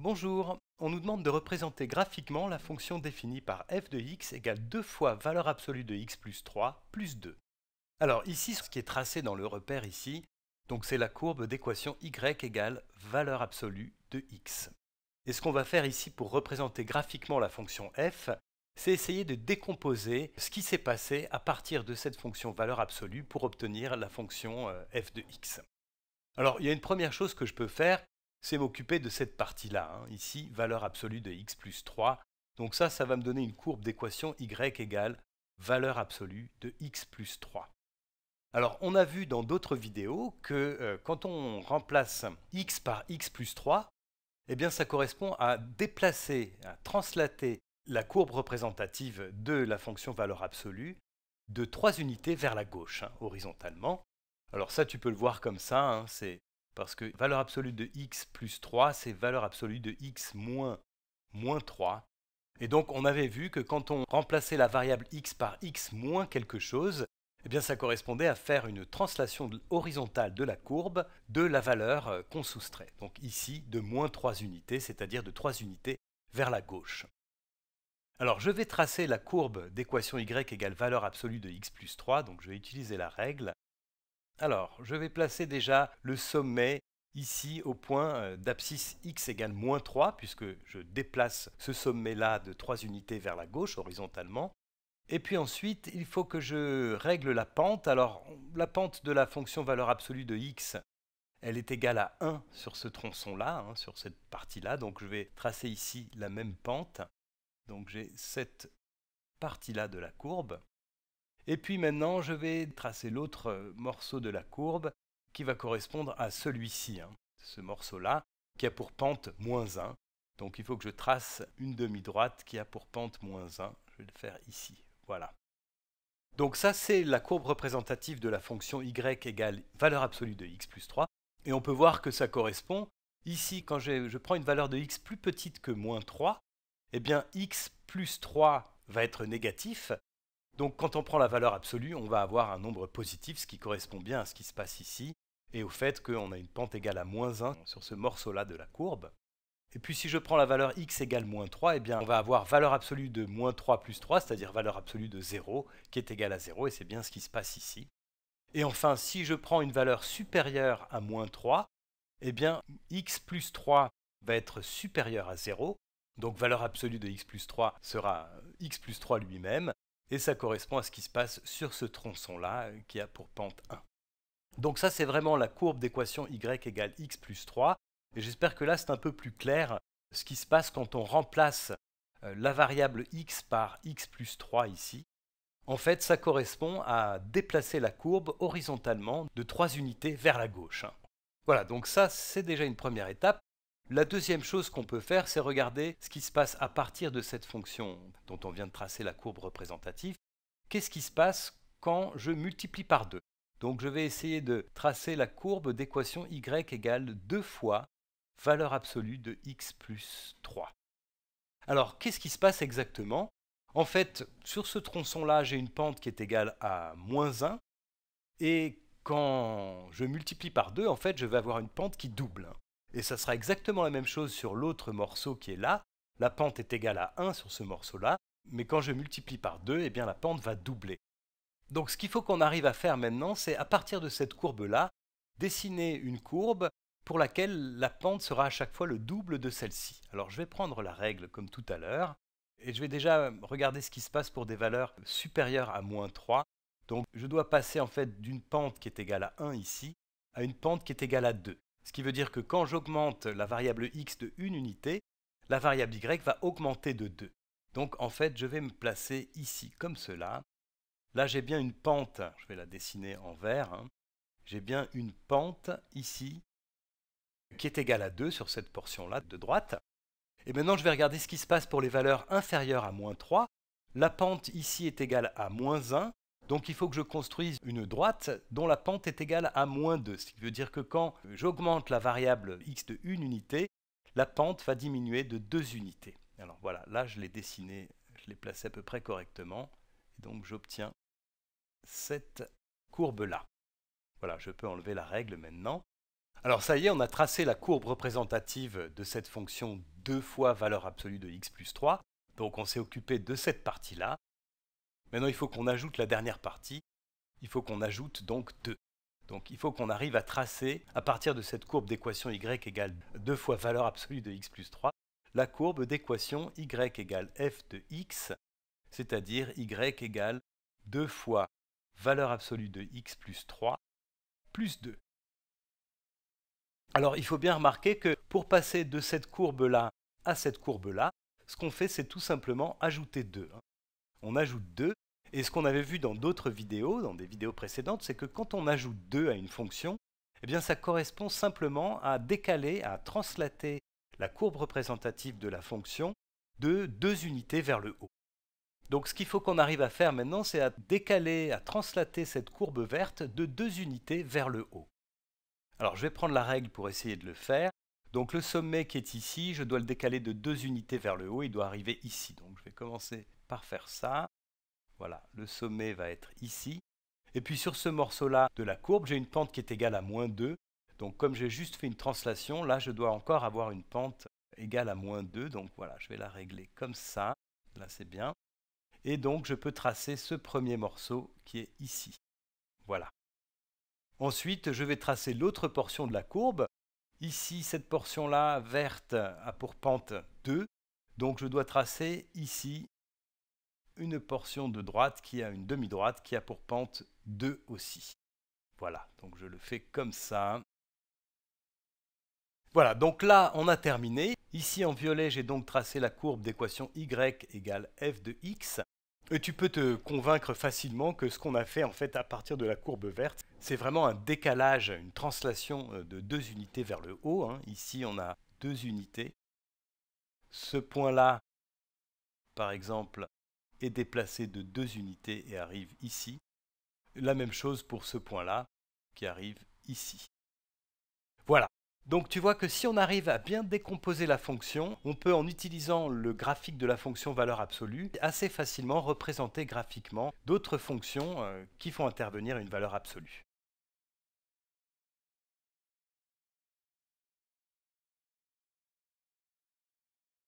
Bonjour, on nous demande de représenter graphiquement la fonction définie par f de x égale 2 fois valeur absolue de x plus 3 plus 2. Alors ici, ce qui est tracé dans le repère ici, donc c'est la courbe d'équation y égale valeur absolue de x. Et ce qu'on va faire ici pour représenter graphiquement la fonction f, c'est essayer de décomposer ce qui s'est passé à partir de cette fonction valeur absolue pour obtenir la fonction euh, f de x. Alors il y a une première chose que je peux faire, c'est m'occuper de cette partie-là. Hein. Ici, valeur absolue de x plus 3. Donc ça, ça va me donner une courbe d'équation y égale valeur absolue de x plus 3. Alors, on a vu dans d'autres vidéos que euh, quand on remplace x par x plus 3, eh bien, ça correspond à déplacer, à translater la courbe représentative de la fonction valeur absolue de 3 unités vers la gauche, hein, horizontalement. Alors ça, tu peux le voir comme ça, hein, c'est parce que valeur absolue de x plus 3, c'est valeur absolue de x moins, moins 3. Et donc on avait vu que quand on remplaçait la variable x par x moins quelque chose, eh bien ça correspondait à faire une translation horizontale de la courbe de la valeur euh, qu'on soustrait. Donc ici de moins 3 unités, c'est-à-dire de 3 unités vers la gauche. Alors je vais tracer la courbe d'équation y égale valeur absolue de x plus 3, donc je vais utiliser la règle alors, je vais placer déjà le sommet ici au point euh, d'abscisse x égale moins 3, puisque je déplace ce sommet-là de 3 unités vers la gauche horizontalement. Et puis ensuite, il faut que je règle la pente. Alors, la pente de la fonction valeur absolue de x, elle est égale à 1 sur ce tronçon-là, hein, sur cette partie-là. Donc, je vais tracer ici la même pente. Donc, j'ai cette partie-là de la courbe. Et puis maintenant, je vais tracer l'autre euh, morceau de la courbe qui va correspondre à celui-ci, hein. ce morceau-là, qui a pour pente moins 1. Donc il faut que je trace une demi-droite qui a pour pente moins 1. Je vais le faire ici. Voilà. Donc ça, c'est la courbe représentative de la fonction y égale valeur absolue de x plus 3. Et on peut voir que ça correspond. Ici, quand je, prends une valeur de x plus petite que moins 3, eh bien x plus 3 va être négatif, donc quand on prend la valeur absolue, on va avoir un nombre positif, ce qui correspond bien à ce qui se passe ici, et au fait qu'on a une pente égale à moins 1 sur ce morceau-là de la courbe. Et puis si je prends la valeur x égale moins 3, eh bien on va avoir valeur absolue de moins 3 plus 3, c'est-à-dire valeur absolue de 0, qui est égale à 0, et c'est bien ce qui se passe ici. Et enfin, si je prends une valeur supérieure à moins 3, eh bien x plus 3 va être supérieur à 0, donc valeur absolue de x plus 3 sera euh, x plus 3 lui-même, et ça correspond à ce qui se passe sur ce tronçon-là, euh, qui a pour pente 1. Donc ça, c'est vraiment la courbe d'équation y égale x plus 3. Et j'espère que là, c'est un peu plus clair euh, ce qui se passe quand on remplace euh, la variable x par x plus 3 ici. En fait, ça correspond à déplacer la courbe horizontalement de 3 unités vers la gauche. Hein. Voilà, donc ça, c'est déjà une première étape. La deuxième chose qu'on peut faire, c'est regarder ce qui se passe à partir de cette fonction dont on vient de tracer la courbe représentative. Qu'est-ce qui se passe quand je multiplie par 2 Donc je vais essayer de tracer la courbe d'équation y égale 2 fois valeur absolue de x plus 3. Alors qu'est-ce qui se passe exactement En fait, sur ce tronçon-là, j'ai une pente qui est égale à moins 1. Et quand je multiplie par 2, en fait, je vais avoir une pente qui double. Et ça sera exactement la même chose sur l'autre morceau qui est là. La pente est égale à 1 sur ce morceau-là, mais quand je multiplie par 2, eh bien la pente va doubler. Donc ce qu'il faut qu'on arrive à faire maintenant, c'est à partir de cette courbe-là, dessiner une courbe pour laquelle la pente sera à chaque fois le double de celle-ci. Alors je vais prendre la règle comme tout à l'heure, et je vais déjà regarder ce qui se passe pour des valeurs supérieures à moins 3. Donc je dois passer en fait d'une pente qui est égale à 1 ici, à une pente qui est égale à 2. Ce qui veut dire que quand j'augmente la variable x de une unité, la variable y va augmenter de 2. Donc en fait, je vais me placer ici comme cela. Là, j'ai bien une pente, je vais la dessiner en vert, hein. j'ai bien une pente ici qui est égale à 2 sur cette portion-là de droite. Et maintenant, je vais regarder ce qui se passe pour les valeurs inférieures à moins 3. La pente ici est égale à moins 1 donc il faut que je construise une droite dont la pente est égale à moins 2, ce qui veut dire que quand j'augmente la variable x de une unité, la pente va diminuer de 2 unités. Alors voilà, là je l'ai dessiné, je l'ai placé à peu près correctement, et donc j'obtiens cette courbe-là. Voilà, je peux enlever la règle maintenant. Alors ça y est, on a tracé la courbe représentative de cette fonction 2 fois valeur absolue de x plus 3, donc on s'est occupé de cette partie-là. Maintenant, il faut qu'on ajoute la dernière partie. Il faut qu'on ajoute donc 2. Donc il faut qu'on arrive à tracer, à partir de cette courbe d'équation y égale 2 fois valeur absolue de x plus 3, la courbe d'équation y égale f de x, c'est-à-dire y égale 2 fois valeur absolue de x plus 3 plus 2. Alors il faut bien remarquer que pour passer de cette courbe-là à cette courbe-là, ce qu'on fait c'est tout simplement ajouter 2 on ajoute 2. Et ce qu'on avait vu dans d'autres vidéos, dans des vidéos précédentes, c'est que quand on ajoute 2 à une fonction, eh bien ça correspond simplement à décaler, à translater la courbe représentative de la fonction de deux unités vers le haut. Donc ce qu'il faut qu'on arrive à faire maintenant, c'est à décaler, à translater cette courbe verte de deux unités vers le haut. Alors je vais prendre la règle pour essayer de le faire. Donc le sommet qui est ici, je dois le décaler de deux unités vers le haut, il doit arriver ici. Donc je vais commencer par faire ça. Voilà, le sommet va être ici. Et puis sur ce morceau-là de la courbe, j'ai une pente qui est égale à moins 2. Donc comme j'ai juste fait une translation, là je dois encore avoir une pente égale à moins 2. Donc voilà, je vais la régler comme ça. Là c'est bien. Et donc je peux tracer ce premier morceau qui est ici. Voilà. Ensuite, je vais tracer l'autre portion de la courbe. Ici, cette portion-là, verte, a pour pente 2. Donc je dois tracer ici une portion de droite qui a une demi-droite qui a pour pente 2 aussi. Voilà, donc je le fais comme ça. Voilà, donc là, on a terminé. Ici, en violet, j'ai donc tracé la courbe d'équation y égale f de x. Et tu peux te convaincre facilement que ce qu'on a fait, en fait, à partir de la courbe verte, c'est vraiment un décalage, une translation euh, de deux unités vers le haut. Hein. Ici, on a deux unités. Ce point-là, par exemple, est déplacé de deux unités et arrive ici. La même chose pour ce point-là qui arrive ici. Voilà. Donc tu vois que si on arrive à bien décomposer la fonction, on peut en utilisant le graphique de la fonction valeur absolue assez facilement représenter graphiquement d'autres fonctions euh, qui font intervenir une valeur absolue.